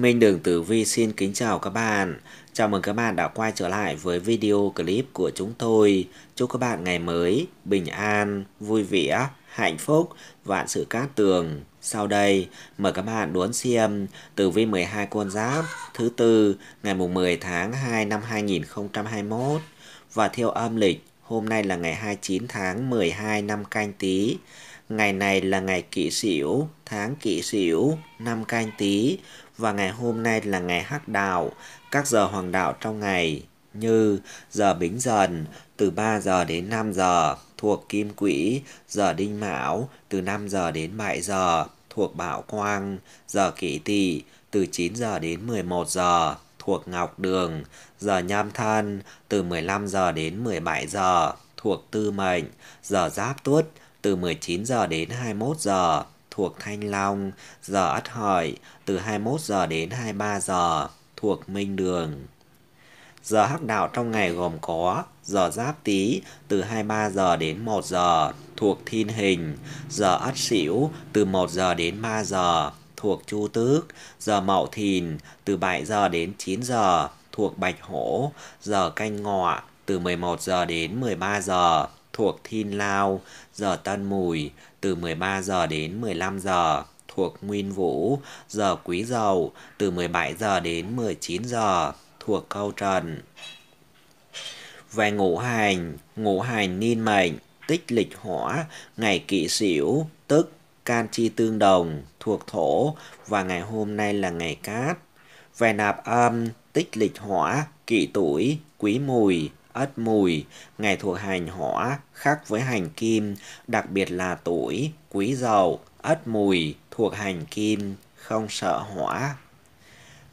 Minh Đường Tử Vi xin kính chào các bạn. Chào mừng các bạn đã quay trở lại với video clip của chúng tôi. Chúc các bạn ngày mới, bình an, vui vẻ, hạnh phúc, vạn sự cát tường. Sau đây, mời các bạn đón xem Tử Vi 12 con giáp thứ tư ngày mùng 10 tháng 2 năm 2021 và theo âm lịch hôm nay là ngày 29 tháng 12 năm canh tí. Ngày này là ngày kỷ sửu, tháng kỷ sửu, năm canh tí và ngày hôm nay là ngày hắc đạo, các giờ hoàng đạo trong ngày như giờ bính dần từ 3 giờ đến 5 giờ thuộc kim quỹ, giờ đinh mão từ 5 giờ đến 7 giờ thuộc bảo quang, giờ kỷ tỵ từ 9 giờ đến 11 giờ thuộc ngọc đường, giờ nhâm thân từ 15 giờ đến 17 giờ thuộc tư mệnh, giờ giáp tuất từ 19 giờ đến 21 giờ thuộc Thanh Long, giờ Ất Hợi từ 21 giờ đến 23 giờ thuộc Minh Đường. Giờ hắc đạo trong ngày gồm có giờ Giáp Tý từ 23 giờ đến 1 giờ thuộc Thiên Hình, giờ Ất Sửu từ 1 giờ đến 3 giờ thuộc Chu Tước, giờ Mậu Thìn từ 7 giờ đến 9 giờ thuộc Bạch Hổ, giờ Canh Ngọ từ 11 giờ đến 13 giờ thuộc Thiên Lao, giờ Tân Mùi từ 13 giờ đến 15 giờ thuộc Nguyên Vũ, giờ Quý Dậu từ 17 giờ đến 19 giờ thuộc Câu Trần. Về ngũ hành, ngũ hành niên mệnh, tích lịch hỏa, ngày kỵ sửu tức can chi tương đồng thuộc thổ và ngày hôm nay là ngày cát. Về nạp âm, tích lịch hỏa, kỵ tuổi, quý mùi, ất mùi, ngày thuộc hành hỏa khác với hành kim, đặc biệt là tuổi, quý dậu, ất mùi thuộc hành kim, không sợ hỏa.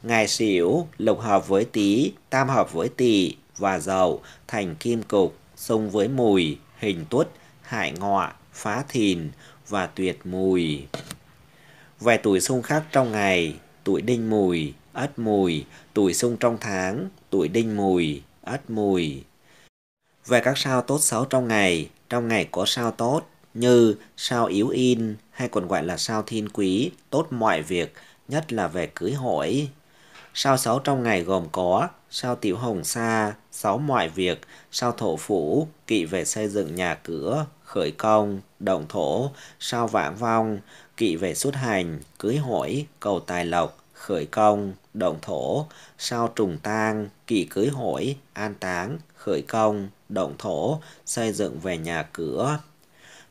Ngày xỉu, lục hợp với tý, tam hợp với tỵ và dậu thành kim cục, xung với mùi, hình tuất, hại ngọ, phá thìn và tuyệt mùi. Vài tuổi xung khắc trong ngày, tuổi đinh mùi, ất mùi, tuổi xung trong tháng, tuổi đinh mùi, ất mùi, về các sao tốt xấu trong ngày. Trong ngày có sao tốt như sao yếu in hay còn gọi là sao thiên quý, tốt mọi việc, nhất là về cưới hỏi. Sao xấu trong ngày gồm có sao tiểu hồng sa, xấu mọi việc, sao thổ phủ, kỵ về xây dựng nhà cửa, khởi công, động thổ, sao vãng vong, kỵ về xuất hành, cưới hỏi, cầu tài lộc, khởi công, động thổ, sao trùng tang, kỵ cưới hỏi, an táng, khởi công động thổ, xây dựng về nhà cửa.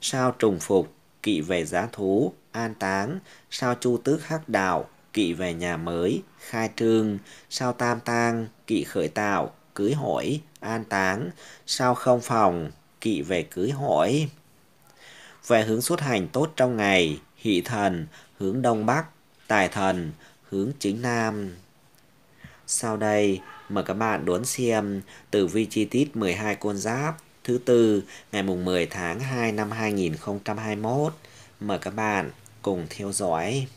Sao trùng phục, kỵ về giá thú, an táng, sao chu tước hắc đạo, kỵ về nhà mới, khai trương, sao tam tang, kỵ khởi tạo, cưới hỏi, an táng, sao không phòng, kỵ về cưới hỏi. Về hướng xuất hành tốt trong ngày, hỷ thần, hướng đông bắc, tài thần, hướng chính nam. Sau đây, mời các bạn đón xem tử vi chi tiết 12 con giáp thứ tư ngày mùng 10 tháng 2 năm 2021. Mời các bạn cùng theo dõi.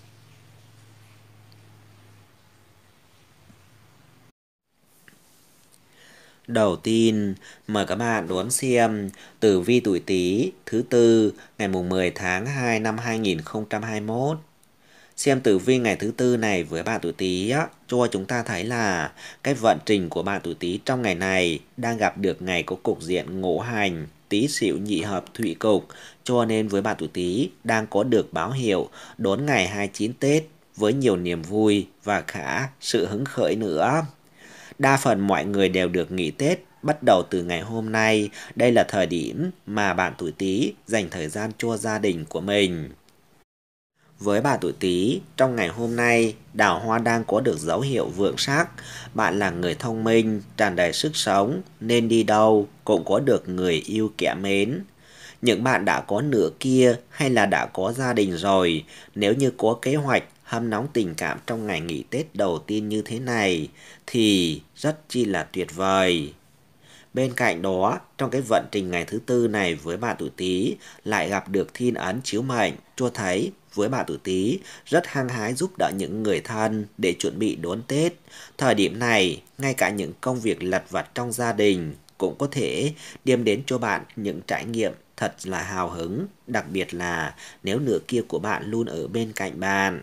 Đầu tiên, mời các bạn đón xem tử vi tuổi Tý thứ tư ngày mùng 10 tháng 2 năm 2021 xem tử vi ngày thứ tư này với bạn tuổi Tý cho chúng ta thấy là cái vận trình của bạn tuổi Tý trong ngày này đang gặp được ngày có cục diện ngũ hành Tý Sửu nhị hợp thủy cục cho nên với bạn tuổi Tý đang có được báo hiệu đón ngày 29 Tết với nhiều niềm vui và khá sự hứng khởi nữa. Đa phần mọi người đều được nghỉ Tết bắt đầu từ ngày hôm nay, đây là thời điểm mà bạn tuổi Tý dành thời gian cho gia đình của mình. Với bà tuổi Tý, trong ngày hôm nay, đào hoa đang có được dấu hiệu vượng sắc. Bạn là người thông minh, tràn đầy sức sống, nên đi đâu cũng có được người yêu kẻ mến. Những bạn đã có nửa kia hay là đã có gia đình rồi, nếu như có kế hoạch hâm nóng tình cảm trong ngày nghỉ Tết đầu tiên như thế này thì rất chi là tuyệt vời. Bên cạnh đó, trong cái vận trình ngày thứ tư này với bà tuổi Tý lại gặp được thiên ấn chiếu mệnh, cho thấy với bà tử tí, rất hăng hái giúp đỡ những người thân để chuẩn bị đón Tết. Thời điểm này, ngay cả những công việc lặt vặt trong gia đình cũng có thể đem đến cho bạn những trải nghiệm thật là hào hứng, đặc biệt là nếu nửa kia của bạn luôn ở bên cạnh bạn.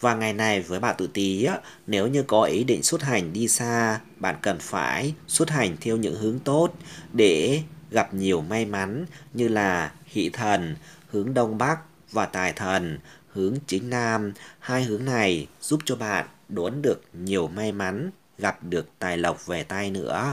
Và ngày này với bạn tự tí, nếu như có ý định xuất hành đi xa, bạn cần phải xuất hành theo những hướng tốt để gặp nhiều may mắn như là hỷ thần, hướng đông bắc, và tài thần hướng chính nam, hai hướng này giúp cho bạn đốn được nhiều may mắn, gặp được tài lộc về tay nữa.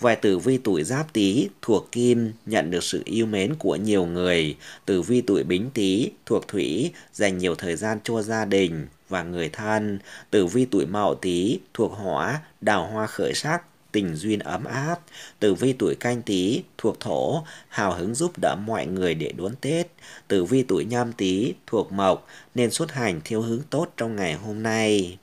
Về tử vi tuổi giáp tý thuộc kim nhận được sự yêu mến của nhiều người. Tử vi tuổi bính tý thuộc thủy dành nhiều thời gian cho gia đình và người thân. Tử vi tuổi mậu tý thuộc hỏa đào hoa khởi sắc tình duyên ấm áp. Tử vi tuổi canh tí thuộc thổ, hào hứng giúp đỡ mọi người để đón Tết. Tử vi tuổi nhâm tí thuộc mộc, nên xuất hành theo hướng tốt trong ngày hôm nay.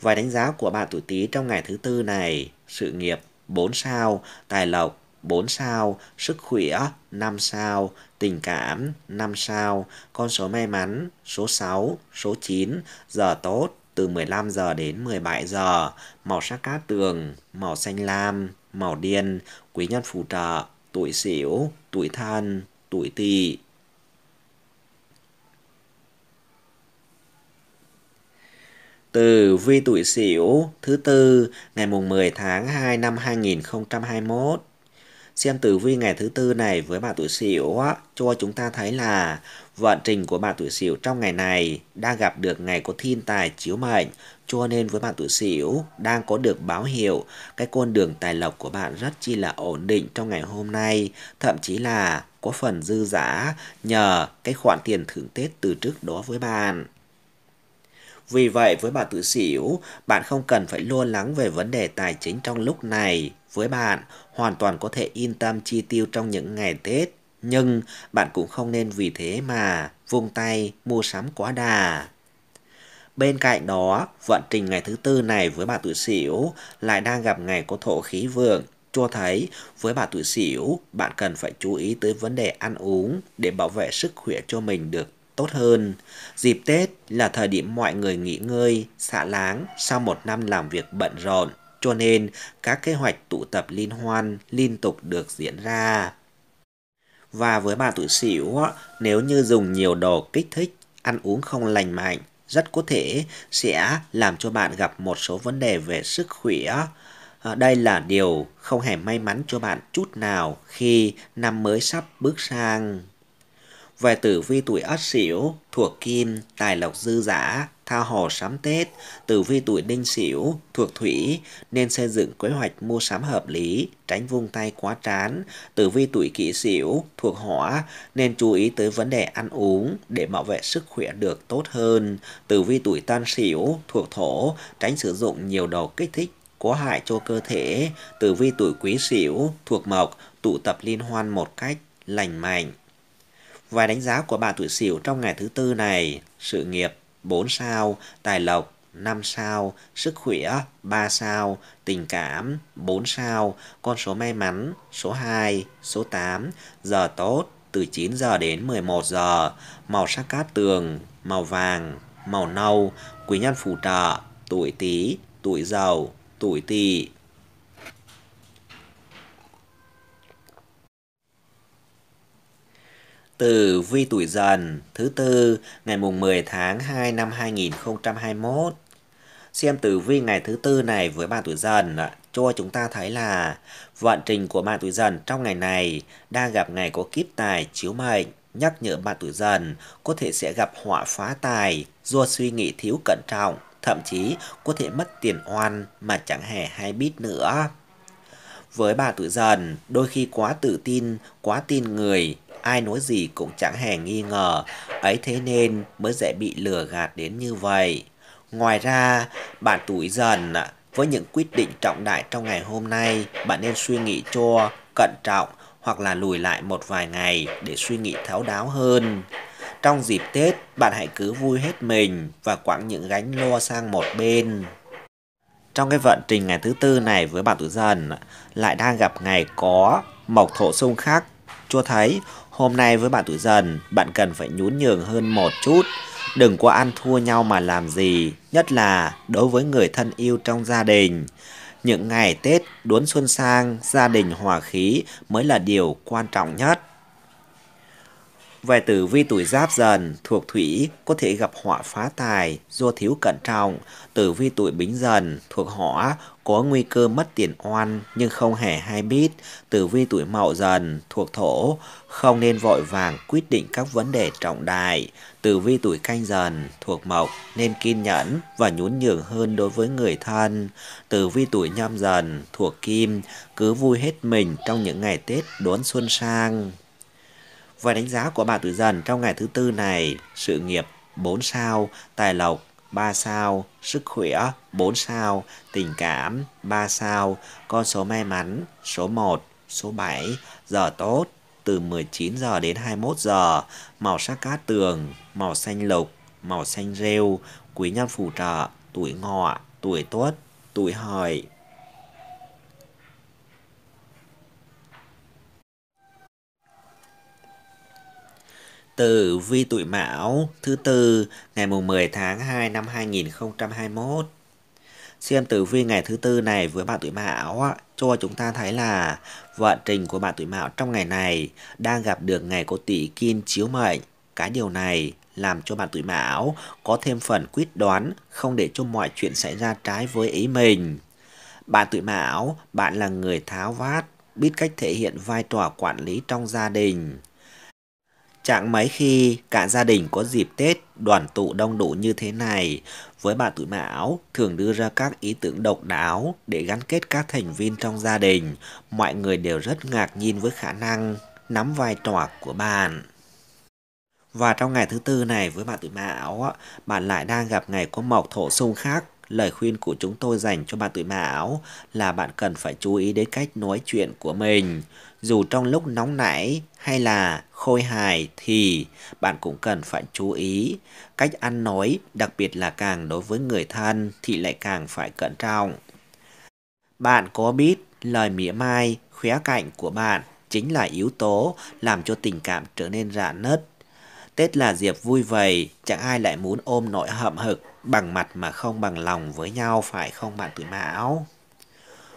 Vài đánh giá của bạn tuổi tí trong ngày thứ tư này, sự nghiệp 4 sao, tài lộc 4 sao, sức khỏe 5 sao, tình cảm 5 sao, con số may mắn số 6, số 9, giờ tốt từ 15 giờ đến 17 giờ, màu sắc cát tường, màu xanh lam, màu điên, quý nhân phù trợ, tuổi xỉu, tuổi thân, tuổi tỵ. Từ vi tuổi xỉu thứ tư ngày mùng 10 tháng 2 năm 2021 Xem tử vi ngày thứ tư này với bạn tuổi Sửu cho chúng ta thấy là vận trình của bạn tuổi Sửu trong ngày này đang gặp được ngày có thiên tài chiếu mệnh, cho nên với bạn tuổi Sửu đang có được báo hiệu cái con đường tài lộc của bạn rất chi là ổn định trong ngày hôm nay, thậm chí là có phần dư giả nhờ cái khoản tiền thưởng Tết từ trước đó với bạn. Vì vậy, với bạn tự xỉu, bạn không cần phải lo lắng về vấn đề tài chính trong lúc này. Với bạn, hoàn toàn có thể yên tâm chi tiêu trong những ngày Tết. Nhưng bạn cũng không nên vì thế mà vung tay mua sắm quá đà. Bên cạnh đó, vận trình ngày thứ tư này với bạn tuổi xỉu lại đang gặp ngày có thổ khí vượng, cho thấy với bạn tuổi xỉu, bạn cần phải chú ý tới vấn đề ăn uống để bảo vệ sức khỏe cho mình được tốt hơn. Dịp Tết là thời điểm mọi người nghỉ ngơi, xả láng sau một năm làm việc bận rộn, cho nên các kế hoạch tụ tập liên hoan liên tục được diễn ra. Và với bà tuổi Sửu, nếu như dùng nhiều đồ kích thích, ăn uống không lành mạnh, rất có thể sẽ làm cho bạn gặp một số vấn đề về sức khỏe. Ờ, đây là điều không hề may mắn cho bạn chút nào khi năm mới sắp bước sang về tử vi tuổi Ất Sửu thuộc Kim, tài lộc dư giả, tha hồ sắm Tết, tử vi tuổi Đinh Sửu thuộc Thủy nên xây dựng kế hoạch mua sắm hợp lý, tránh vung tay quá trán. Tử vi tuổi Kỷ Sửu thuộc Hỏa nên chú ý tới vấn đề ăn uống để bảo vệ sức khỏe được tốt hơn. Tử vi tuổi Tân Sửu thuộc Thổ tránh sử dụng nhiều đồ kích thích có hại cho cơ thể. Tử vi tuổi Quý Sửu thuộc Mộc tụ tập liên hoan một cách lành mạnh Vài đánh giá của bạn tuổi Sửu trong ngày thứ tư này, sự nghiệp 4 sao, tài lộc 5 sao, sức khỏe 3 sao, tình cảm 4 sao, con số may mắn số 2, số 8, giờ tốt từ 9 giờ đến 11 giờ, màu sắc cát tường, màu vàng, màu nâu, quý nhân phù trợ, tuổi Tý, tuổi Dậu, tuổi Tỵ. từ vi tuổi dần thứ tư ngày mùng 10 tháng 2 năm 2021. Xem tử vi ngày thứ tư này với bạn tuổi dần cho chúng ta thấy là vận trình của bạn tuổi dần trong ngày này đang gặp ngày có kiếp tài chiếu mệnh nhắc nhở bạn tuổi dần có thể sẽ gặp họa phá tài do suy nghĩ thiếu cẩn trọng thậm chí có thể mất tiền oan mà chẳng hề hay biết nữa với bà tuổi dần đôi khi quá tự tin quá tin người ai nói gì cũng chẳng hề nghi ngờ, ấy thế nên mới dễ bị lừa gạt đến như vậy. Ngoài ra, bạn tuổi dần, với những quyết định trọng đại trong ngày hôm nay, bạn nên suy nghĩ cho, cẩn trọng hoặc là lùi lại một vài ngày để suy nghĩ thấu đáo hơn. Trong dịp Tết, bạn hãy cứ vui hết mình và quẳng những gánh lo sang một bên. Trong cái vận trình ngày thứ tư này với bạn tuổi dần, lại đang gặp ngày có mộc thổ xung khắc, cho thấy Hôm nay với bạn tuổi dần, bạn cần phải nhún nhường hơn một chút. Đừng có ăn thua nhau mà làm gì, nhất là đối với người thân yêu trong gia đình. Những ngày Tết, đốn xuân sang, gia đình hòa khí mới là điều quan trọng nhất. Về tử vi tuổi giáp dần, thuộc thủy có thể gặp họa phá tài do thiếu cẩn trọng. Tử vi tuổi bính dần, thuộc hỏa có nguy cơ mất tiền oan nhưng không hề hay biết, tử vi tuổi mậu dần thuộc thổ, không nên vội vàng quyết định các vấn đề trọng đại. Tử vi tuổi canh dần thuộc mộc nên kiên nhẫn và nhún nhường hơn đối với người thân. Tử vi tuổi nhâm dần thuộc kim, cứ vui hết mình trong những ngày Tết đón xuân sang. Và đánh giá của bà tuổi dần trong ngày thứ tư này, sự nghiệp 4 sao, tài lộc 3 sao, sức khỏe 4 sao, tình cảm 3 sao, con số may mắn số 1, số 7, giờ tốt từ 19 giờ đến 21 giờ, màu sắc cát tường, màu xanh lục, màu xanh rêu, quý nhân phù trợ, tuổi ngọ, tuổi tuất, tuổi hợi, Tử vi tuổi Mão thứ tư ngày mùng 10 tháng 2 năm 2021. Xem tử vi ngày thứ tư này với bạn tuổi Mão cho chúng ta thấy là vận trình của bạn tuổi Mão trong ngày này đang gặp được ngày có tỷ kim chiếu mệnh. Cái điều này làm cho bạn tuổi Mão có thêm phần quyết đoán không để cho mọi chuyện xảy ra trái với ý mình. Bạn tuổi Mão, bạn là người tháo vát, biết cách thể hiện vai trò quản lý trong gia đình Chẳng mấy khi cả gia đình có dịp Tết đoàn tụ đông đủ như thế này, với bà tuổi Mão thường đưa ra các ý tưởng độc đáo để gắn kết các thành viên trong gia đình. Mọi người đều rất ngạc nhiên với khả năng nắm vai trò của bạn. Và trong ngày thứ tư này với bạn tuổi Mão, bạn lại đang gặp ngày có mộc thổ xung khác lời khuyên của chúng tôi dành cho bạn tuổi mão là bạn cần phải chú ý đến cách nói chuyện của mình. Dù trong lúc nóng nảy hay là khôi hài thì bạn cũng cần phải chú ý. Cách ăn nói, đặc biệt là càng đối với người thân thì lại càng phải cẩn trọng. Bạn có biết lời mỉa mai, khóe cạnh của bạn chính là yếu tố làm cho tình cảm trở nên rạn nứt Tết là dịp vui vầy, chẳng ai lại muốn ôm nỗi hậm hực bằng mặt mà không bằng lòng với nhau phải không bạn tuổi mão?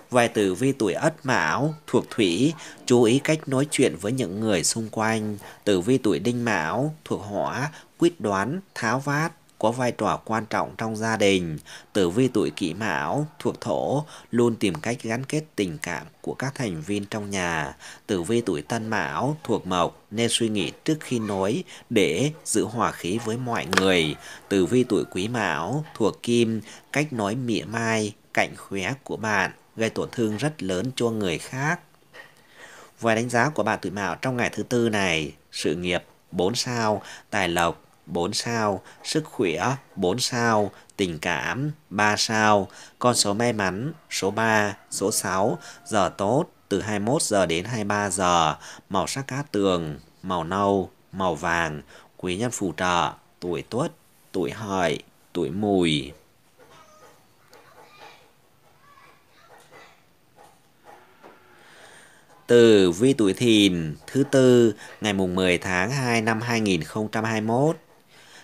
Vài tử vi tuổi ất mão thuộc thủy, chú ý cách nói chuyện với những người xung quanh. Tử vi tuổi đinh mão thuộc hỏa, quyết đoán, tháo vát, có vai trò quan trọng trong gia đình. Tử vi tuổi kỷ mão thuộc thổ luôn tìm cách gắn kết tình cảm của các thành viên trong nhà. Tử vi tuổi tân mão thuộc mộc nên suy nghĩ trước khi nói để giữ hòa khí với mọi người. Tử vi tuổi quý mão thuộc kim cách nói mỉa mai cạnh khóe của bạn gây tổn thương rất lớn cho người khác. Và đánh giá của bạn tuổi mão trong ngày thứ tư này, sự nghiệp 4 sao, tài lộc 4 sao, sức khỏe 4 sao, tình cảm 3 sao, con số may mắn số 3, số 6, giờ tốt từ 21 giờ đến 23 giờ, màu sắc cát tường, màu nâu, màu vàng, quý nhân phù trợ, tuổi tuất, tuổi hợi, tuổi mùi. từ vi tuổi thìn thứ tư ngày mùng 10 tháng 2 năm 2021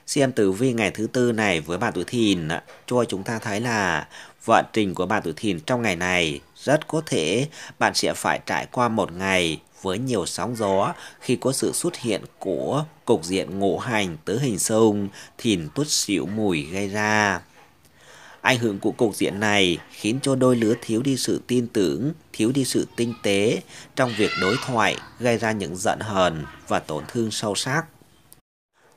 xem tử vi ngày thứ tư này với bạn tuổi thìn cho chúng ta thấy là vận trình của bạn tuổi thìn trong ngày này rất có thể bạn sẽ phải trải qua một ngày với nhiều sóng gió khi có sự xuất hiện của cục diện ngũ hành tứ hình sông thìn tuất xỉu mùi gây ra. Ảnh hưởng của cục diện này khiến cho đôi lứa thiếu đi sự tin tưởng, thiếu đi sự tinh tế trong việc đối thoại gây ra những giận hờn và tổn thương sâu sắc.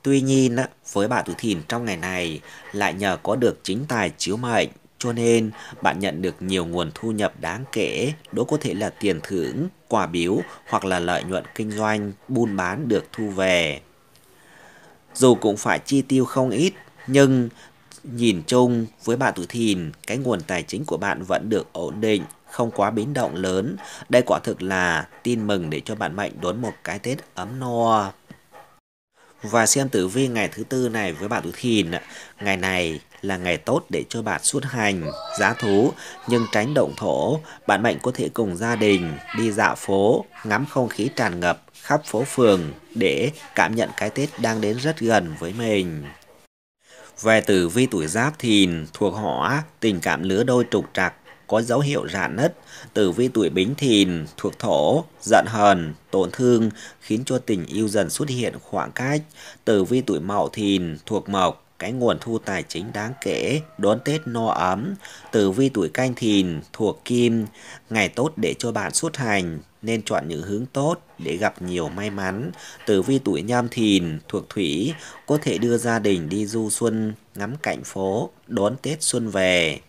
Tuy nhiên, với bạn tuổi thìn trong ngày này lại nhờ có được chính tài chiếu mệnh, cho nên bạn nhận được nhiều nguồn thu nhập đáng kể, đó có thể là tiền thưởng, quà biếu hoặc là lợi nhuận kinh doanh, buôn bán được thu về. Dù cũng phải chi tiêu không ít, nhưng nhìn chung với bạn tuổi thìn, cái nguồn tài chính của bạn vẫn được ổn định, không quá biến động lớn. Đây quả thực là tin mừng để cho bạn mệnh đón một cái Tết ấm no và xem tử vi ngày thứ tư này với bạn tuổi thìn. Ngày này là ngày tốt để cho bạn xuất hành, giá thú nhưng tránh động thổ. Bạn mệnh có thể cùng gia đình đi dạo phố, ngắm không khí tràn ngập khắp phố phường để cảm nhận cái Tết đang đến rất gần với mình. Về tử vi tuổi giáp thìn thuộc họ, tình cảm lứa đôi trục trặc có dấu hiệu rạn nứt, tử vi tuổi bính thìn, thuộc thổ, giận hờn, tổn thương, khiến cho tình yêu dần xuất hiện khoảng cách. Tử vi tuổi mậu thìn, thuộc mộc, cái nguồn thu tài chính đáng kể, đón Tết no ấm, tử vi tuổi canh thìn, thuộc kim, ngày tốt để cho bạn xuất hành, nên chọn những hướng tốt để gặp nhiều may mắn. Tử vi tuổi nhâm thìn, thuộc thủy, có thể đưa gia đình đi du xuân, ngắm cảnh phố, đón Tết xuân về.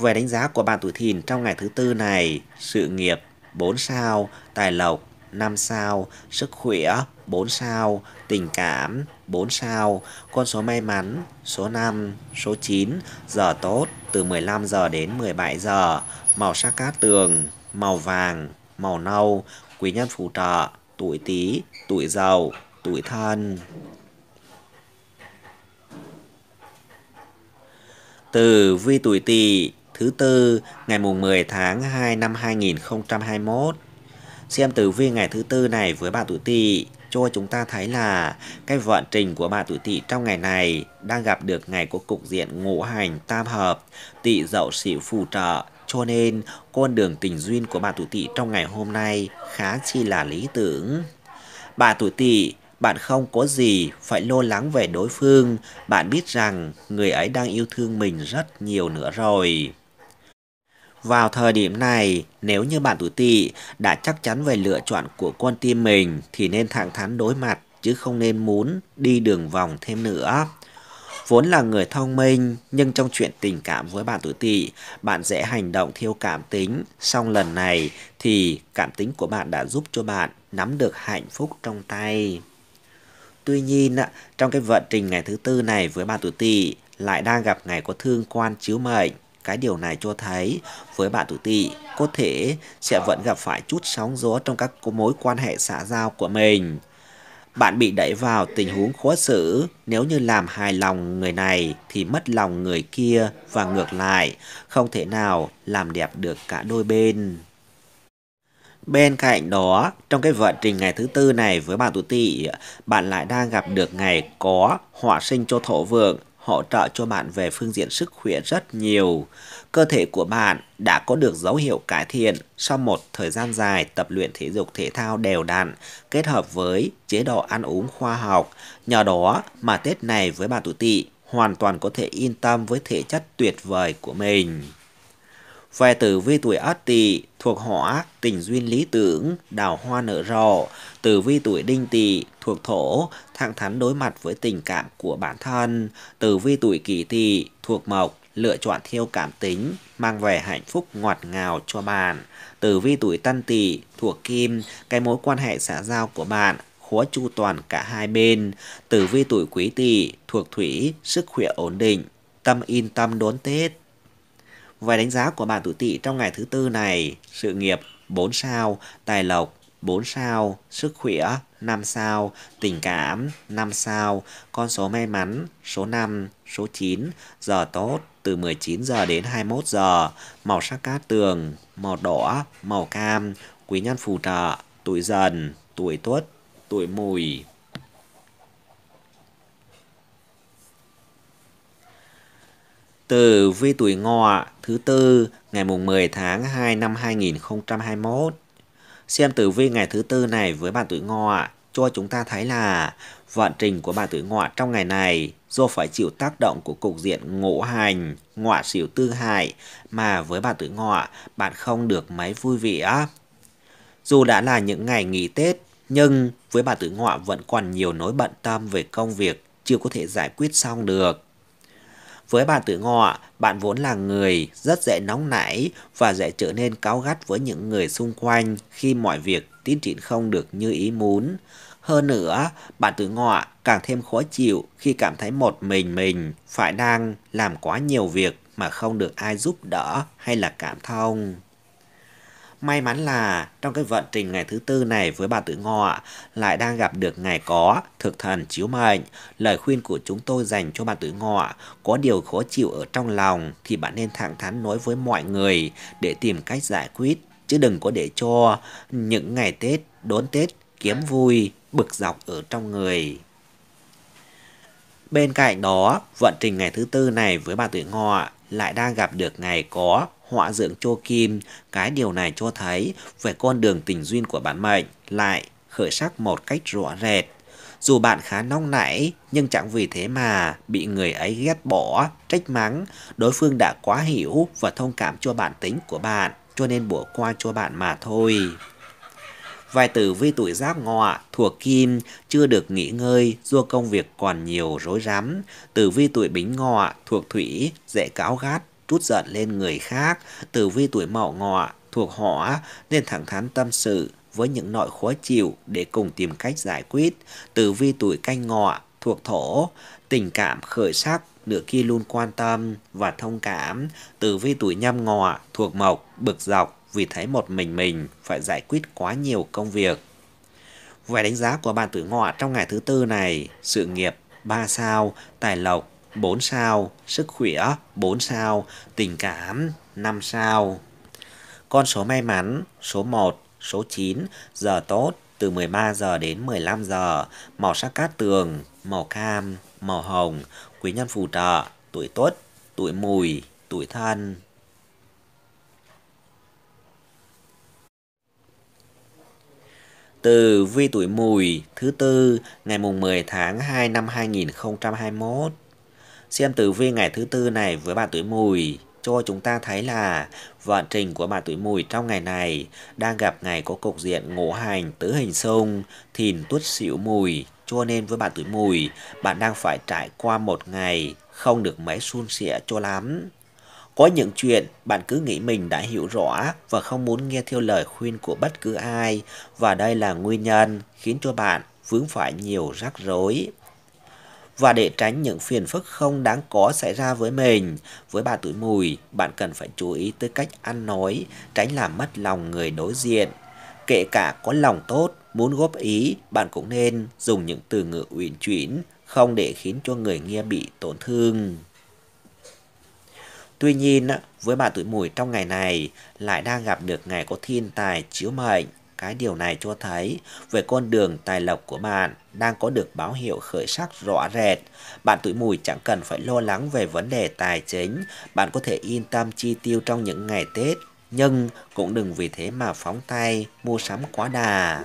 Về đánh giá của bạn tuổi thìn trong ngày thứ tư này, sự nghiệp 4 sao, tài lộc 5 sao, sức khỏe 4 sao, tình cảm 4 sao, con số may mắn số 5, số 9, giờ tốt từ 15 giờ đến 17 giờ, màu sắc cát tường, màu vàng, màu nâu, quý nhân phù trợ, tuổi Tý, tuổi Dậu, tuổi Thân. Từ vi tuổi Tỵ thứ tư ngày mùng 10 tháng 2 năm 2021. Xem tử vi ngày thứ tư này với bạn tuổi Tỵ cho chúng ta thấy là cái vận trình của bạn tuổi Tỵ trong ngày này đang gặp được ngày của cục diện ngũ hành tam hợp, Tỵ dậu sửu phù trợ cho nên con đường tình duyên của bạn tuổi Tỵ trong ngày hôm nay khá chi là lý tưởng. Bạn tuổi Tỵ bạn không có gì phải lo lắng về đối phương, bạn biết rằng người ấy đang yêu thương mình rất nhiều nữa rồi. Vào thời điểm này, nếu như bạn tuổi tỵ đã chắc chắn về lựa chọn của con tim mình thì nên thẳng thắn đối mặt chứ không nên muốn đi đường vòng thêm nữa. Vốn là người thông minh, nhưng trong chuyện tình cảm với bạn tuổi tỵ, bạn dễ hành động thiếu cảm tính. Song lần này thì cảm tính của bạn đã giúp cho bạn nắm được hạnh phúc trong tay. Tuy nhiên, trong cái vận trình ngày thứ tư này với bạn tuổi tỵ lại đang gặp ngày có thương quan chiếu mệnh cái điều này cho thấy với bạn tuổi tỵ có thể sẽ vẫn gặp phải chút sóng gió trong các mối quan hệ xã giao của mình. Bạn bị đẩy vào tình huống khó xử, nếu như làm hài lòng người này thì mất lòng người kia và ngược lại, không thể nào làm đẹp được cả đôi bên. Bên cạnh đó, trong cái vận trình ngày thứ tư này với bạn tuổi tỵ bạn lại đang gặp được ngày có họa sinh cho thổ vượng, Hỗ trợ cho bạn về phương diện sức khỏe rất nhiều. Cơ thể của bạn đã có được dấu hiệu cải thiện sau một thời gian dài tập luyện thể dục thể thao đều đặn kết hợp với chế độ ăn uống khoa học. Nhờ đó mà Tết này với bà tuổi Tỵ hoàn toàn có thể yên tâm với thể chất tuyệt vời của mình. Về tử vi tuổi Ất Tỵ thuộc hỏa, tình duyên lý tưởng, đào hoa nở rộ. Tử vi tuổi Đinh Tỵ thuộc thổ, thẳng thắn đối mặt với tình cảm của bản thân. Tử vi tuổi Kỷ Tỵ thuộc mộc, lựa chọn theo cảm tính, mang về hạnh phúc ngọt ngào cho bạn. Tử vi tuổi Tân Tỵ thuộc kim, cái mối quan hệ xã giao của bạn khóa chu toàn cả hai bên. Tử vi tuổi Quý Tỵ thuộc thủy, sức khỏe ổn định, tâm yên tâm đón Tết. Vài đánh giá của bạn tuổi tỵ trong ngày thứ tư này, sự nghiệp 4 sao, tài lộc 4 sao, sức khỏe 5 sao, tình cảm 5 sao, con số may mắn số 5, số 9, giờ tốt từ 19 giờ đến 21 giờ, màu sắc cát tường, màu đỏ, màu cam, quý nhân phù trợ, tuổi dần, tuổi tuất, tuổi mùi. Từ vi tuổi ngọ thứ tư ngày mùng 10 tháng 2 năm 2021. Xem tử vi ngày thứ tư này với bạn tuổi ngọ cho chúng ta thấy là vận trình của bạn tuổi ngọ trong ngày này do phải chịu tác động của cục diện ngũ hành, ngọ xỉu tư hại mà với bạn tuổi ngọ bạn không được mấy vui vẻ. Dù đã là những ngày nghỉ Tết nhưng với bạn tuổi ngọ vẫn còn nhiều nỗi bận tâm về công việc chưa có thể giải quyết xong được với bạn tự ngọ, bạn vốn là người rất dễ nóng nảy và dễ trở nên cáu gắt với những người xung quanh khi mọi việc tiến triển không được như ý muốn. Hơn nữa, bạn tự ngọ càng thêm khó chịu khi cảm thấy một mình mình phải đang làm quá nhiều việc mà không được ai giúp đỡ hay là cảm thông. May mắn là trong cái vận trình ngày thứ tư này với bà tử ngọ lại đang gặp được ngày có, thực thần chiếu mệnh. Lời khuyên của chúng tôi dành cho bà tử ngọ có điều khó chịu ở trong lòng thì bạn nên thẳng thắn nói với mọi người để tìm cách giải quyết. Chứ đừng có để cho những ngày Tết, đốn Tết, kiếm vui, bực dọc ở trong người. Bên cạnh đó, vận trình ngày thứ tư này với bà tuổi ngọ lại đang gặp được ngày có họa dưỡng chô kim, cái điều này cho thấy về con đường tình duyên của bản mệnh lại khởi sắc một cách rõ rệt. Dù bạn khá nóng nảy, nhưng chẳng vì thế mà bị người ấy ghét bỏ, trách mắng, đối phương đã quá hiểu và thông cảm cho bản tính của bạn, cho nên bỏ qua cho bạn mà thôi. Vài tử vi tuổi giáp ngọ thuộc kim chưa được nghỉ ngơi do công việc còn nhiều rối rắm. Tử vi tuổi bính ngọ thuộc thủy dễ cáo gắt trút giận lên người khác. Tử vi tuổi mậu ngọ thuộc hỏa nên thẳng thắn tâm sự với những nỗi khó chịu để cùng tìm cách giải quyết. Tử vi tuổi canh ngọ thuộc thổ, tình cảm khởi sắc nửa kia luôn quan tâm và thông cảm. Tử vi tuổi nhâm ngọ thuộc mộc, bực dọc vì thấy một mình mình phải giải quyết quá nhiều công việc. Về đánh giá của bạn tuổi ngọ trong ngày thứ tư này, sự nghiệp 3 sao, tài lộc 4 sao, sức khỏe 4 sao, tình cảm 5 sao. Con số may mắn số 1, số 9, giờ tốt từ 13 giờ đến 15 giờ, màu sắc cát tường, màu cam, màu hồng, quý nhân phù trợ, tuổi tuất, tuổi mùi, tuổi thân. Từ vi tuổi mùi thứ tư ngày mùng 10 tháng 2 năm 2021. Xem tử vi ngày thứ tư này với bạn tuổi mùi cho chúng ta thấy là vận trình của bạn tuổi mùi trong ngày này đang gặp ngày có cục diện ngũ hành tứ hình xung thìn tuất xỉu mùi cho nên với bạn tuổi mùi bạn đang phải trải qua một ngày không được mấy suôn sẻ cho lắm có những chuyện bạn cứ nghĩ mình đã hiểu rõ và không muốn nghe theo lời khuyên của bất cứ ai và đây là nguyên nhân khiến cho bạn vướng phải nhiều rắc rối và để tránh những phiền phức không đáng có xảy ra với mình, với bà tuổi mùi, bạn cần phải chú ý tới cách ăn nói, tránh làm mất lòng người đối diện. Kể cả có lòng tốt, muốn góp ý, bạn cũng nên dùng những từ ngữ uyển chuyển, không để khiến cho người nghe bị tổn thương. Tuy nhiên, với bà tuổi mùi trong ngày này lại đang gặp được ngày có thiên tài chiếu mệnh cái điều này cho thấy về con đường tài lộc của bạn đang có được báo hiệu khởi sắc rõ rệt. Bạn tuổi mùi chẳng cần phải lo lắng về vấn đề tài chính, bạn có thể yên tâm chi tiêu trong những ngày Tết, nhưng cũng đừng vì thế mà phóng tay mua sắm quá đà.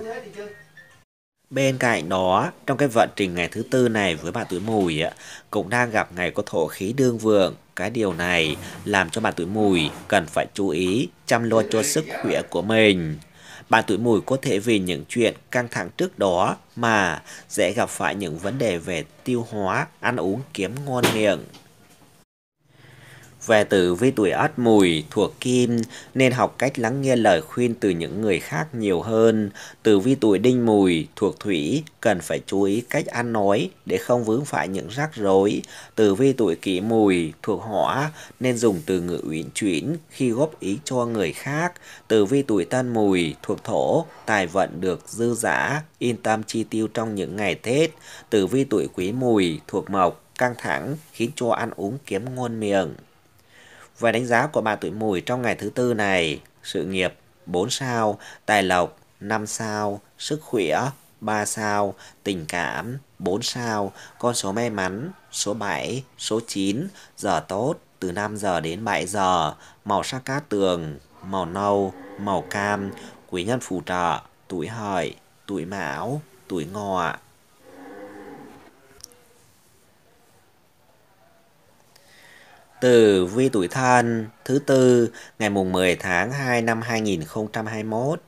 Bên cạnh đó, trong cái vận trình ngày thứ tư này với bạn tuổi mùi cũng đang gặp ngày có thổ khí đương vượng. Cái điều này làm cho bạn tuổi mùi cần phải chú ý chăm lo cho sức khỏe của mình. Bạn tuổi mùi có thể vì những chuyện căng thẳng trước đó mà dễ gặp phải những vấn đề về tiêu hóa, ăn uống kiếm ngon miệng. Về tử vi tuổi ất mùi thuộc kim nên học cách lắng nghe lời khuyên từ những người khác nhiều hơn. Tử vi tuổi đinh mùi thuộc thủy cần phải chú ý cách ăn nói để không vướng phải những rắc rối. Tử vi tuổi kỷ mùi thuộc hỏa nên dùng từ ngữ uyển chuyển khi góp ý cho người khác. Tử vi tuổi tân mùi thuộc thổ tài vận được dư giả, yên tâm chi tiêu trong những ngày Tết. Tử vi tuổi quý mùi thuộc mộc căng thẳng khiến cho ăn uống kiếm ngon miệng. Về đánh giá của bạn tuổi mùi trong ngày thứ tư này, sự nghiệp 4 sao, tài lộc 5 sao, sức khỏe 3 sao, tình cảm 4 sao, con số may mắn số 7, số 9, giờ tốt từ 5 giờ đến 7 giờ, màu sắc cát tường, màu nâu, màu cam, quý nhân phù trợ, tuổi hợi, tuổi mão, tuổi ngọ. Từ vi tuổi thân thứ tư ngày mùng 10 tháng 2 năm 2021.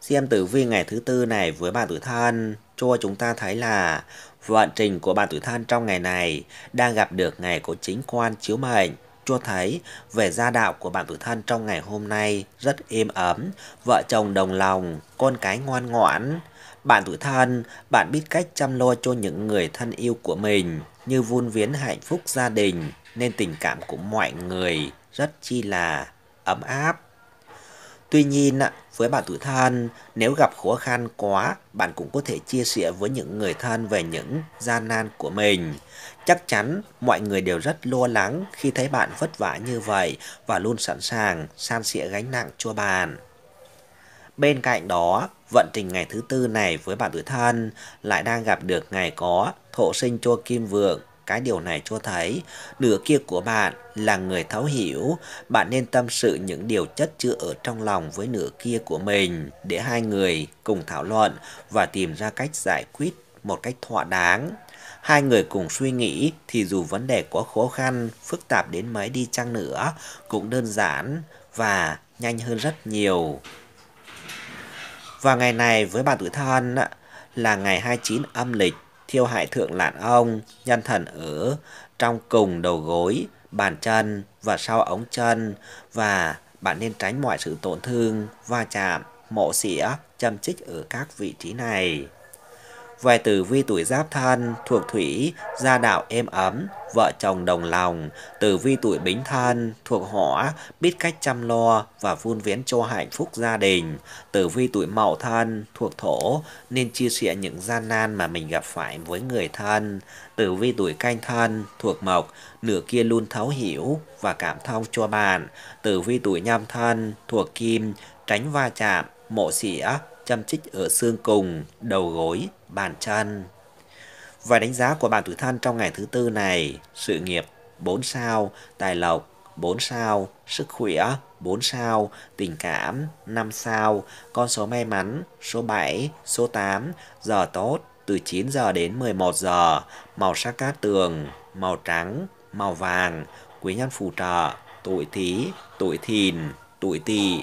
Xem tử vi ngày thứ tư này với bạn tuổi thân cho chúng ta thấy là vận trình của bạn tuổi thân trong ngày này đang gặp được ngày của chính quan chiếu mệnh cho thấy về gia đạo của bạn tuổi thân trong ngày hôm nay rất êm ấm, vợ chồng đồng lòng, con cái ngoan ngoãn. Bạn tuổi thân, bạn biết cách chăm lo cho những người thân yêu của mình như vun viễn hạnh phúc gia đình, nên tình cảm của mọi người rất chi là ấm áp. Tuy nhiên, với bạn tuổi thân, nếu gặp khó khăn quá, bạn cũng có thể chia sẻ với những người thân về những gian nan của mình. Chắc chắn mọi người đều rất lo lắng khi thấy bạn vất vả như vậy và luôn sẵn sàng san sẻ gánh nặng cho bạn. Bên cạnh đó, vận trình ngày thứ tư này với bạn tuổi thân lại đang gặp được ngày có thổ sinh cho kim vượng cái điều này cho thấy nửa kia của bạn là người thấu hiểu, bạn nên tâm sự những điều chất chứa ở trong lòng với nửa kia của mình để hai người cùng thảo luận và tìm ra cách giải quyết một cách thỏa đáng. Hai người cùng suy nghĩ thì dù vấn đề có khó khăn, phức tạp đến mấy đi chăng nữa cũng đơn giản và nhanh hơn rất nhiều. Và ngày này với bạn tuổi thân là ngày 29 âm lịch thiêu hại thượng lạn ông, nhân thần ở trong cùng đầu gối, bàn chân và sau ống chân và bạn nên tránh mọi sự tổn thương, va chạm, mộ xỉa, châm chích ở các vị trí này. Vài từ vi tuổi giáp thân thuộc thủy, gia đạo êm ấm, vợ chồng đồng lòng. Tử vi tuổi bính thân thuộc hỏa, biết cách chăm lo và vun vén cho hạnh phúc gia đình. Tử vi tuổi mậu thân thuộc thổ, nên chia sẻ những gian nan mà mình gặp phải với người thân. Tử vi tuổi canh thân thuộc mộc, nửa kia luôn thấu hiểu và cảm thông cho bạn. Tử vi tuổi nhâm thân thuộc kim, tránh va chạm, mộ xỉa, chăm chích ở xương cùng, đầu gối, bàn chân. và đánh giá của bạn tuổi thân trong ngày thứ tư này, sự nghiệp 4 sao, tài lộc 4 sao, sức khỏe 4 sao, tình cảm 5 sao, con số may mắn số 7, số 8, giờ tốt từ 9 giờ đến 11 giờ, màu sắc cát tường, màu trắng, màu vàng, quý nhân phù trợ, tuổi thí, tuổi thìn, tuổi tỵ.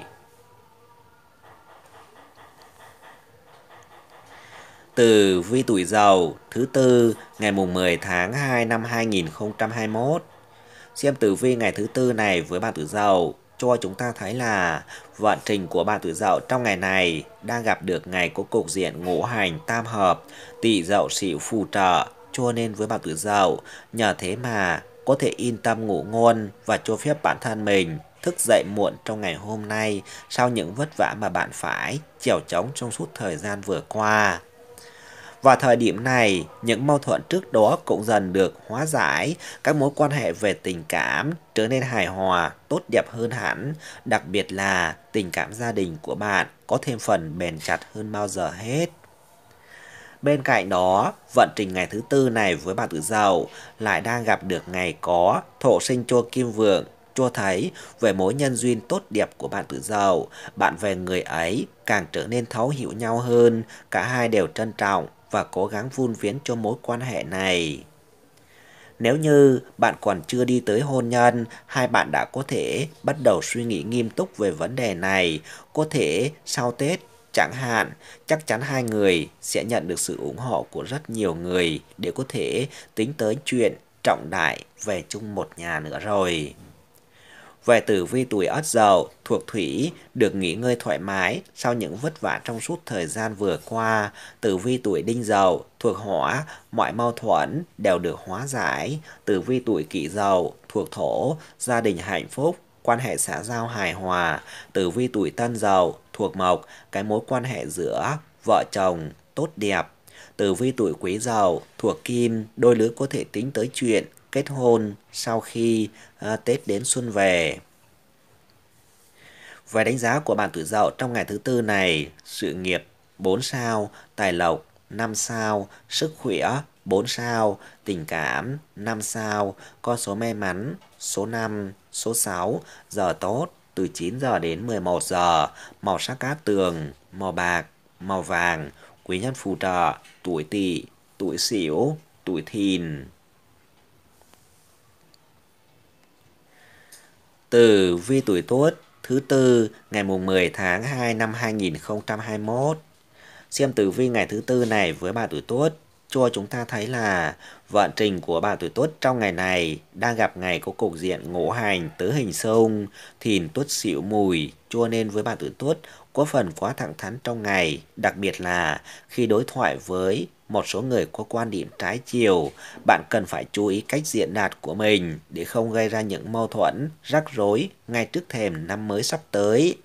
Từ vi tuổi dầu thứ tư ngày mùng 10 tháng 2 năm 2021. Xem tử vi ngày thứ tư này với bạn tuổi dậu cho chúng ta thấy là vận trình của bạn tuổi dậu trong ngày này đang gặp được ngày có cục diện ngũ hành tam hợp, tỵ dậu sửu phù trợ, cho nên với bạn tuổi dậu nhờ thế mà có thể yên tâm ngủ ngon và cho phép bản thân mình thức dậy muộn trong ngày hôm nay sau những vất vả mà bạn phải chèo chống trong suốt thời gian vừa qua và thời điểm này, những mâu thuẫn trước đó cũng dần được hóa giải, các mối quan hệ về tình cảm trở nên hài hòa, tốt đẹp hơn hẳn, đặc biệt là tình cảm gia đình của bạn có thêm phần bền chặt hơn bao giờ hết. Bên cạnh đó, vận trình ngày thứ tư này với bà tự giàu lại đang gặp được ngày có thổ sinh cho kim vượng cho thấy về mối nhân duyên tốt đẹp của bạn tự giàu, bạn về người ấy càng trở nên thấu hiểu nhau hơn, cả hai đều trân trọng, và cố gắng vun viễn cho mối quan hệ này. Nếu như bạn còn chưa đi tới hôn nhân, hai bạn đã có thể bắt đầu suy nghĩ nghiêm túc về vấn đề này, có thể sau Tết chẳng hạn, chắc chắn hai người sẽ nhận được sự ủng hộ của rất nhiều người để có thể tính tới chuyện trọng đại về chung một nhà nữa rồi. Về tử vi tuổi Ất Dậu thuộc Thủy được nghỉ ngơi thoải mái sau những vất vả trong suốt thời gian vừa qua. Tử vi tuổi Đinh Dậu thuộc Hỏa, mọi mâu thuẫn đều được hóa giải. Tử vi tuổi Kỷ Dậu thuộc Thổ, gia đình hạnh phúc, quan hệ xã giao hài hòa. Tử vi tuổi Tân Dậu thuộc Mộc, cái mối quan hệ giữa vợ chồng tốt đẹp. Tử vi tuổi Quý Dậu thuộc Kim, đôi lứa có thể tính tới chuyện kết hôn sau khi uh, Tết đến xuân về. Về đánh giá của bạn tuổi dậu trong ngày thứ tư này, sự nghiệp 4 sao, tài lộc 5 sao, sức khỏe 4 sao, tình cảm 5 sao, con số may mắn số 5, số 6, giờ tốt từ 9 giờ đến 11 giờ, màu sắc cát tường, màu bạc, màu vàng, quý nhân phù trợ, tuổi tỵ, tuổi sửu, tuổi thìn. Tử vi tuổi Tuất thứ tư ngày mùng 10 tháng 2 năm 2021. Xem tử vi ngày thứ tư này với bà tuổi Tuất cho chúng ta thấy là vận trình của bà tuổi Tuất trong ngày này đang gặp ngày có cục diện ngũ hành tứ hình sông, thìn tuất xỉu mùi, cho nên với bà tuổi Tuất có phần quá thẳng thắn trong ngày, đặc biệt là khi đối thoại với một số người có quan điểm trái chiều, bạn cần phải chú ý cách diện đạt của mình để không gây ra những mâu thuẫn, rắc rối ngay trước thềm năm mới sắp tới.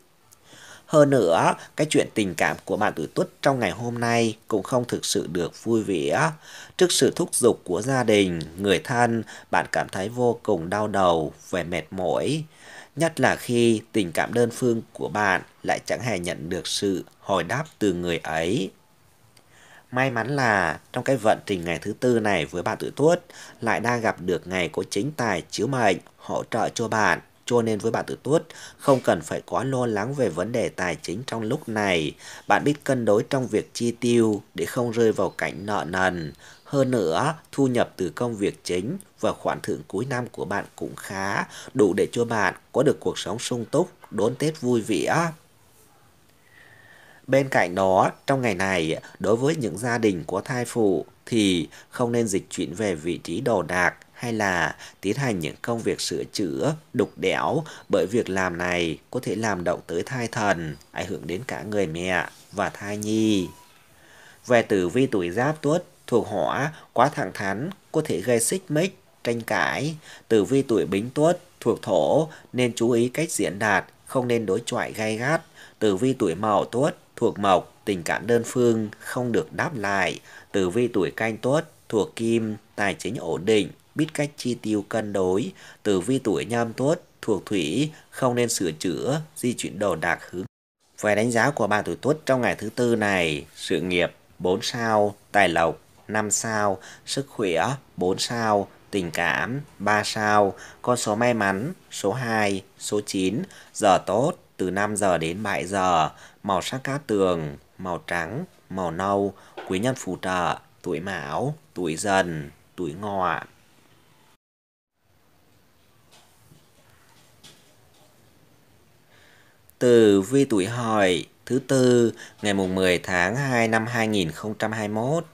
Hơn nữa, cái chuyện tình cảm của bạn tuổi tuất trong ngày hôm nay cũng không thực sự được vui vẻ. Trước sự thúc giục của gia đình, người thân, bạn cảm thấy vô cùng đau đầu và mệt mỏi. Nhất là khi tình cảm đơn phương của bạn lại chẳng hề nhận được sự hồi đáp từ người ấy. May mắn là trong cái vận trình ngày thứ tư này với bạn tuổi tuất lại đang gặp được ngày có chính tài chiếu mệnh hỗ trợ cho bạn. Cho nên với bạn tuổi tuất không cần phải quá lo lắng về vấn đề tài chính trong lúc này. Bạn biết cân đối trong việc chi tiêu để không rơi vào cảnh nợ nần. Hơn nữa, thu nhập từ công việc chính và khoản thưởng cuối năm của bạn cũng khá, đủ để cho bạn có được cuộc sống sung túc, đón Tết vui vẻ. Bên cạnh đó, trong ngày này, đối với những gia đình có thai phụ thì không nên dịch chuyển về vị trí đồ đạc hay là tiến hành những công việc sửa chữa, đục đẽo bởi việc làm này có thể làm động tới thai thần, ảnh hưởng đến cả người mẹ và thai nhi. Về tử vi tuổi giáp tuất, thuộc hỏa, quá thẳng thắn, có thể gây xích mích, tranh cãi. Tử vi tuổi bính tuất, thuộc thổ, nên chú ý cách diễn đạt, không nên đối chọi gay gắt. Tử vi tuổi mậu tuất, thuộc mộc, tình cảm đơn phương không được đáp lại, tử vi tuổi canh tuất thuộc kim, tài chính ổn định, biết cách chi tiêu cân đối, tử vi tuổi nhâm tuất thuộc thủy, không nên sửa chữa, di chuyển đồ đạc hướng. Về đánh giá của bạn tuổi tuất trong ngày thứ tư này, sự nghiệp 4 sao, tài lộc 5 sao, sức khỏe 4 sao, tình cảm 3 sao, con số may mắn số 2, số 9, giờ tốt từ 5 giờ đến 7 giờ, màu sắc cá tường, màu trắng, màu nâu, quý nhân phù trợ, tuổi mão, tuổi dần, tuổi ngọ. Từ vi tuổi hợi thứ tư ngày mùng 10 tháng 2 năm 2021.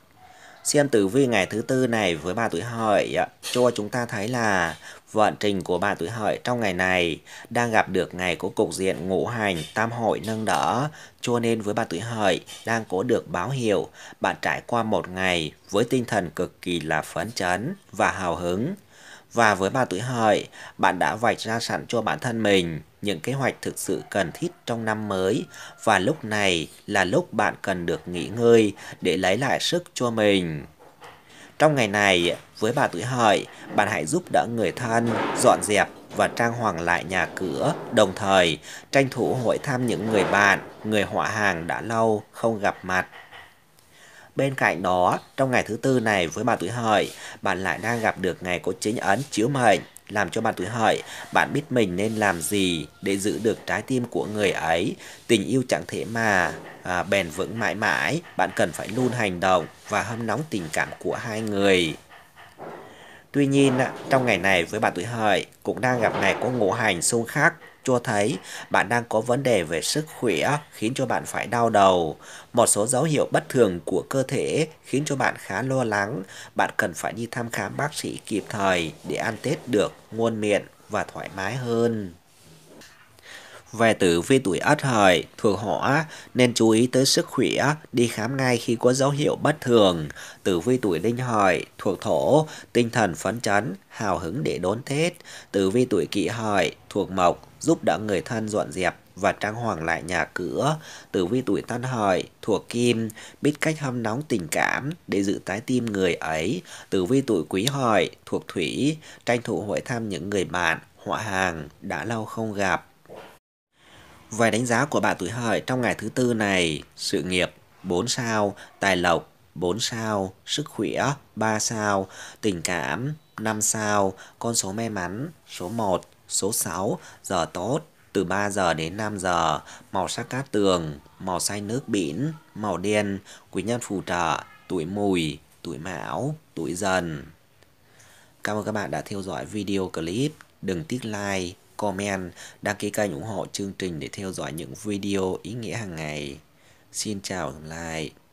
Xem tử vi ngày thứ tư này với bà tuổi hợi cho chúng ta thấy là vận trình của bà tuổi hợi trong ngày này đang gặp được ngày của cục diện ngũ hành tam hội nâng đỡ, cho nên với bà tuổi hợi đang có được báo hiệu bạn trải qua một ngày với tinh thần cực kỳ là phấn chấn và hào hứng. Và với bà tuổi hợi, bạn đã vạch ra sẵn cho bản thân mình những kế hoạch thực sự cần thiết trong năm mới và lúc này là lúc bạn cần được nghỉ ngơi để lấy lại sức cho mình. Trong ngày này, với bà tuổi hợi, bạn hãy giúp đỡ người thân, dọn dẹp và trang hoàng lại nhà cửa, đồng thời tranh thủ hội thăm những người bạn, người họ hàng đã lâu không gặp mặt. Bên cạnh đó, trong ngày thứ tư này với bà tuổi hợi, bạn lại đang gặp được ngày có chính ấn chiếu mệnh làm cho bạn tuổi hợi, bạn biết mình nên làm gì để giữ được trái tim của người ấy. Tình yêu chẳng thể mà à, bền vững mãi mãi, bạn cần phải luôn hành động và hâm nóng tình cảm của hai người. Tuy nhiên, trong ngày này với bạn tuổi hợi cũng đang gặp ngày có ngũ hành xung khắc cho thấy bạn đang có vấn đề về sức khỏe khiến cho bạn phải đau đầu. Một số dấu hiệu bất thường của cơ thể khiến cho bạn khá lo lắng. Bạn cần phải đi thăm khám bác sĩ kịp thời để ăn Tết được ngon miệng và thoải mái hơn. Về tử vi tuổi Ất Hợi thuộc họ nên chú ý tới sức khỏe, đi khám ngay khi có dấu hiệu bất thường. Tử vi tuổi Đinh Hợi thuộc Thổ, tinh thần phấn chấn, hào hứng để đón Tết. Tử vi tuổi Kỷ Hợi thuộc Mộc, giúp đỡ người thân dọn dẹp và trang hoàng lại nhà cửa. Tử vi tuổi tân hợi, thuộc kim, biết cách hâm nóng tình cảm để giữ trái tim người ấy. Tử vi tuổi quý hợi, thuộc thủy, tranh thủ hội thăm những người bạn, họ hàng đã lâu không gặp. Vài đánh giá của bạn tuổi hợi trong ngày thứ tư này, sự nghiệp 4 sao, tài lộc 4 sao, sức khỏe 3 sao, tình cảm 5 sao, con số may mắn số 1. Số 6. Giờ tốt từ 3 giờ đến 5 giờ, màu sắc cát tường, màu xanh nước biển, màu đen, quý nhân phù trợ, tuổi mùi, tuổi mão, tuổi dần. Cảm ơn các bạn đã theo dõi video clip. Đừng tiếc like, comment, đăng ký kênh ủng hộ chương trình để theo dõi những video ý nghĩa hàng ngày. Xin chào và hẹn